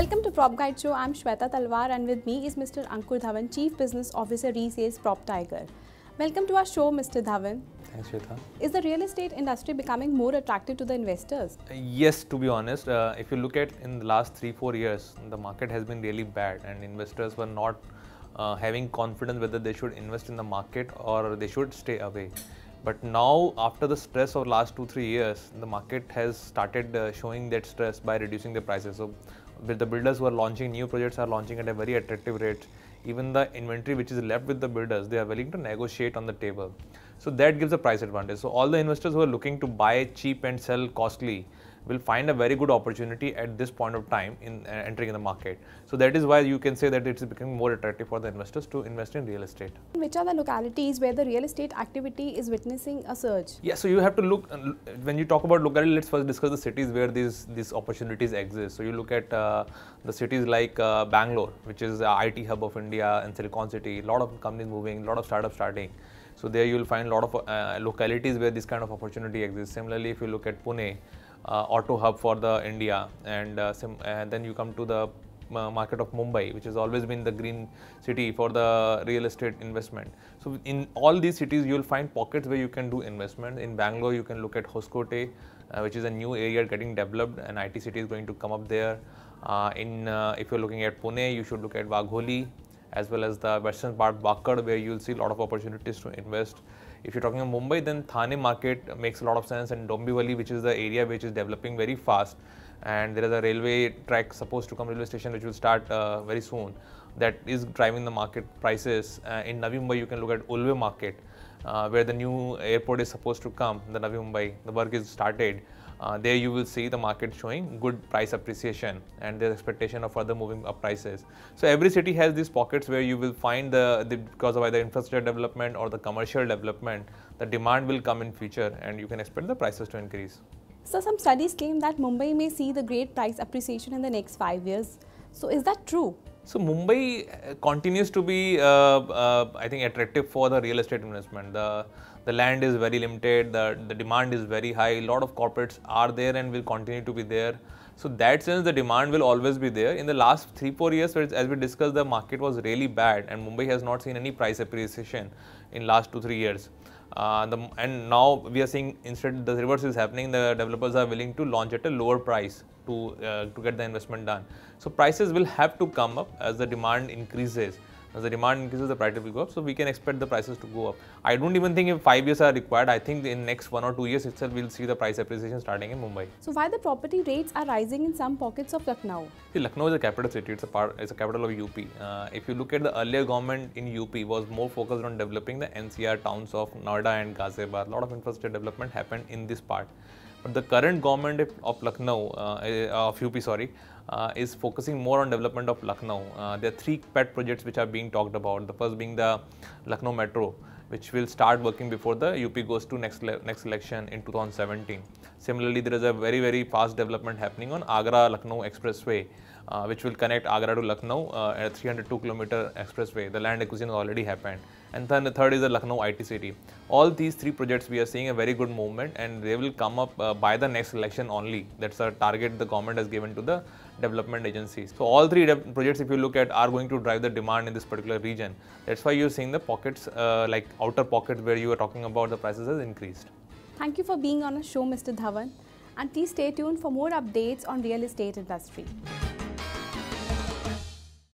Welcome to Prop Guide Show. I'm Shweta Talwar and with me is Mr. Ankur Dhawan, Chief Business Officer Resales Prop Tiger. Welcome to our show, Mr. Dhawan. Thanks, Shweta. Is the real estate industry becoming more attractive to the investors? Yes, to be honest. Uh, if you look at in the last three, four years, the market has been really bad and investors were not uh, having confidence whether they should invest in the market or they should stay away. But now, after the stress of last two, three years, the market has started uh, showing that stress by reducing the prices. So the builders who are launching new projects are launching at a very attractive rate. Even the inventory which is left with the builders, they are willing to negotiate on the table. So that gives a price advantage. So all the investors who are looking to buy cheap and sell costly, will find a very good opportunity at this point of time in uh, entering the market. So that is why you can say that it's becoming more attractive for the investors to invest in real estate. Which are the localities where the real estate activity is witnessing a surge? Yeah, so you have to look, uh, when you talk about locality, let's first discuss the cities where these, these opportunities exist. So you look at uh, the cities like uh, Bangalore, which is the IT hub of India and Silicon City, a lot of companies moving, a lot of startups starting. So there you will find a lot of uh, localities where this kind of opportunity exists. Similarly, if you look at Pune, uh, auto hub for the India, and, and uh, uh, then you come to the market of Mumbai, which has always been the green city for the real estate investment. So in all these cities, you will find pockets where you can do investment. In Bangalore, you can look at Hoskote, uh, which is a new area getting developed, and IT city is going to come up there. Uh, in uh, if you're looking at Pune, you should look at Vagholi as well as the western part, Bakad, where you'll see a lot of opportunities to invest. If you're talking about Mumbai, then Thane market makes a lot of sense and Dombivli, which is the area which is developing very fast. And there is a railway track supposed to come railway station, which will start uh, very soon. That is driving the market prices. Uh, in Navi Mumbai, you can look at Ulve market, uh, where the new airport is supposed to come, the Navi Mumbai, the work is started. Uh, there you will see the market showing good price appreciation and there's expectation of further moving up prices. So every city has these pockets where you will find the, the because of either infrastructure development or the commercial development, the demand will come in future and you can expect the prices to increase. So some studies claim that Mumbai may see the great price appreciation in the next five years. So is that true? So Mumbai uh, continues to be, uh, uh, I think, attractive for the real estate investment. The the land is very limited, the, the demand is very high, a lot of corporates are there and will continue to be there. So that sense, the demand will always be there. In the last three, four years, as we discussed, the market was really bad and Mumbai has not seen any price appreciation in last two, three years. Uh, the, and now we are seeing instead the reverse is happening, the developers are willing to launch at a lower price to, uh, to get the investment done. So prices will have to come up as the demand increases. As the demand increases, the price will go up. So we can expect the prices to go up. I don't even think if five years are required. I think in next one or two years itself, we'll see the price appreciation starting in Mumbai. So why the property rates are rising in some pockets of Lucknow? See, Lucknow is a capital city. It's a part. It's a capital of UP. Uh, if you look at the earlier government in UP was more focused on developing the NCR towns of Noida and Ghaziabad. A lot of infrastructure development happened in this part. But the current government of Lucknow, uh, of UP, sorry, uh, is focusing more on development of Lucknow. Uh, there are three pet projects which are being talked about. The first being the Lucknow Metro, which will start working before the UP goes to next next election in 2017. Similarly, there is a very very fast development happening on Agra Lucknow Expressway uh, which will connect Agra to Lucknow uh, at a 302 kilometer expressway. The land acquisition has already happened. And then the third is the Lucknow IT city. All these three projects we are seeing a very good movement and they will come up uh, by the next election only. That's a target the government has given to the development agencies. So all three projects if you look at are going to drive the demand in this particular region. That's why you're seeing the pockets uh, like outer pockets where you are talking about the prices has increased. Thank you for being on our show Mr. Dhawan and please stay tuned for more updates on real estate industry.